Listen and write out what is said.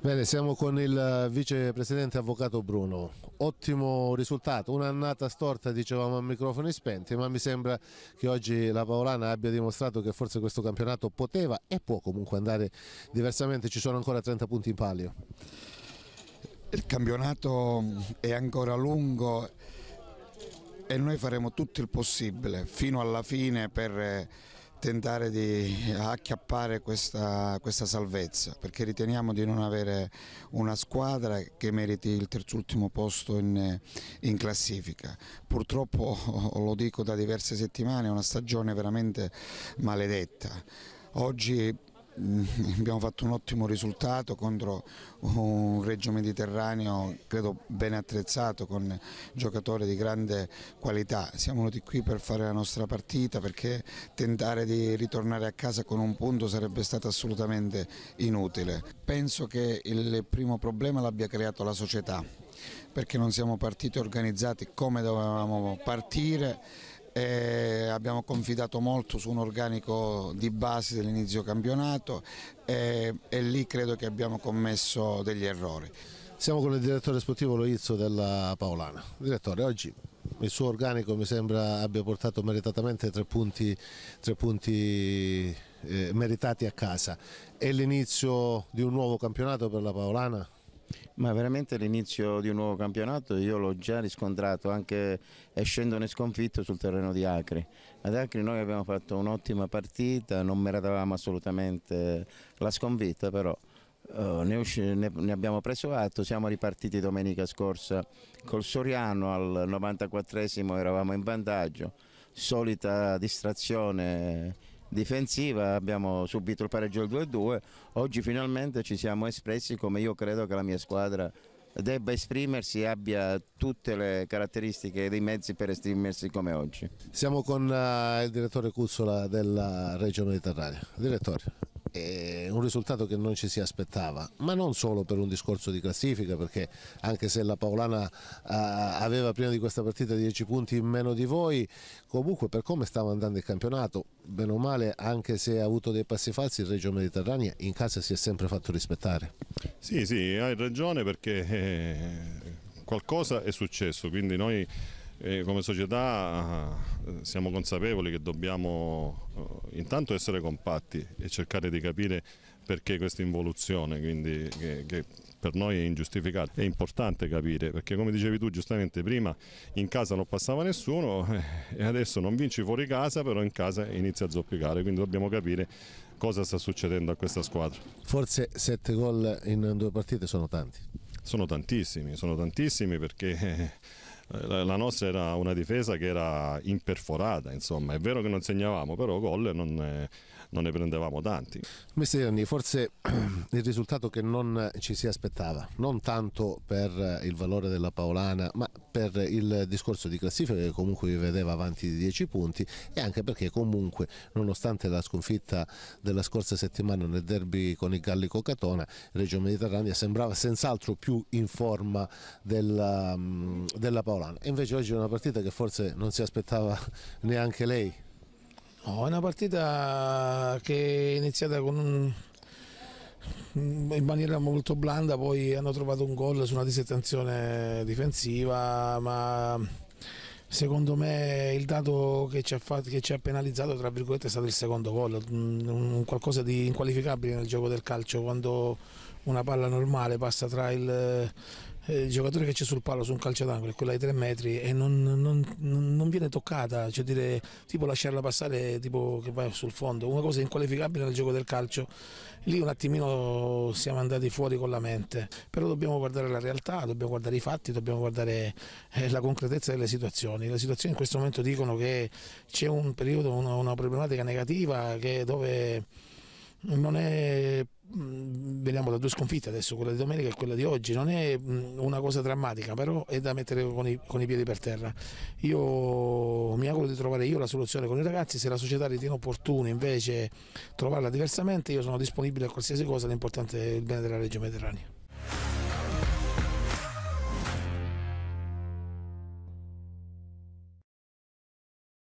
Bene, siamo con il vicepresidente avvocato Bruno. Ottimo risultato, un'annata storta dicevamo a microfoni spenti, ma mi sembra che oggi la Paolana abbia dimostrato che forse questo campionato poteva e può comunque andare diversamente, ci sono ancora 30 punti in palio. Il campionato è ancora lungo e noi faremo tutto il possibile fino alla fine per eh, tentare di acchiappare questa, questa, salvezza perché riteniamo di non avere una squadra che meriti il terzultimo posto in, in classifica. Purtroppo, lo dico da diverse settimane, è una stagione veramente maledetta. Oggi Mm, abbiamo fatto un ottimo risultato contro un Reggio Mediterraneo credo ben attrezzato con giocatori di grande qualità, siamo venuti qui per fare la nostra partita perché tentare di ritornare a casa con un punto sarebbe stato assolutamente inutile. Penso che il primo problema l'abbia creato la società perché non siamo partiti organizzati come dovevamo partire eh, abbiamo confidato molto su un organico di base dell'inizio campionato eh, e lì credo che abbiamo commesso degli errori. Siamo con il direttore sportivo Loizzo della Paolana. Direttore, oggi il suo organico mi sembra abbia portato meritatamente tre punti, tre punti eh, meritati a casa. È l'inizio di un nuovo campionato per la Paolana? Ma veramente l'inizio di un nuovo campionato io l'ho già riscontrato anche escendone sconfitto sul terreno di Acri. Ad Acri noi abbiamo fatto un'ottima partita, non meritavamo assolutamente la sconfitta però Uh, ne, ne, abbiamo preso atto, siamo ripartiti domenica scorsa col Soriano, al 94esimo eravamo in vantaggio, solita distrazione difensiva, abbiamo subito il pareggio al 2-2, oggi finalmente ci siamo espressi come io credo che la mia squadra debba esprimersi e abbia tutte le caratteristiche dei mezzi per esprimersi come oggi. Siamo con uh, il direttore Cussola della Regione Mediterranea. Direttore è eh, un risultato che non ci si aspettava, ma non solo per un discorso di classifica, perché anche se la Paolana eh, aveva prima di questa partita 10 punti in meno di voi, comunque per come stava andando il campionato, bene o male, anche se ha avuto dei passi falsi, il Reggio Mediterranea in casa si è sempre fatto rispettare. Sì, sì, hai ragione perché eh, qualcosa è successo, quindi noi e come società eh, siamo consapevoli che dobbiamo eh, intanto essere compatti e cercare di capire perché questa involuzione, quindi che, che per noi è ingiustificata. È importante capire, perché come dicevi tu giustamente prima, in casa non passava nessuno eh, e adesso non vinci fuori casa, però in casa inizia a zoppicare, quindi dobbiamo capire cosa sta succedendo a questa squadra. Forse sette gol in due partite sono tanti. Sono tantissimi, sono tantissimi perché eh, la nostra era una difesa che era imperforata, insomma, è vero che non segnavamo, però gol non, eh, non, ne prendevamo tanti. Mister Anni, forse il risultato che non ci si aspettava, non tanto per il valore della Paolana, ma per il discorso di classifica che comunque vi vedeva avanti di 10 punti e anche perché comunque nonostante la sconfitta della scorsa settimana nel derby con il Gallico Catona, Reggio Mediterranea sembrava senz'altro più in forma della, mm, della Paolana Nolan e invece oggi è una partita che forse non si aspettava neanche lei. No, è una partita che è iniziata un... in maniera molto blanda, poi hanno trovato un gol su una disattenzione difensiva, ma secondo me il dato che ci, fatto, che ci ha, penalizzato è stato il secondo gol, un qualcosa di inqualificabile nel gioco del calcio quando una palla normale passa tra il, eh, il giocatore che c'è sul palo su un calcio d'angolo è quella di 3 metri e non, non, non, viene toccata, cioè dire tipo lasciarla passare tipo che vai sul fondo, una cosa inqualificabile nel gioco del calcio. Lì un attimino siamo andati fuori con la mente, però dobbiamo guardare la realtà, dobbiamo guardare i fatti, dobbiamo guardare eh, la concretezza delle situazioni. Le situazioni in questo momento dicono che c'è un periodo, una, una problematica negativa che dove non è mm, veniamo da due sconfitte adesso, quella di domenica e quella di oggi, non è mm, una cosa drammatica, però è da mettere con i, con i, piedi per terra. Io mi auguro di trovare io la soluzione con i ragazzi, se la società ritiene opportuno invece trovarla diversamente, io sono disponibile a qualsiasi cosa, l'importante è il bene della regione Mediterranea.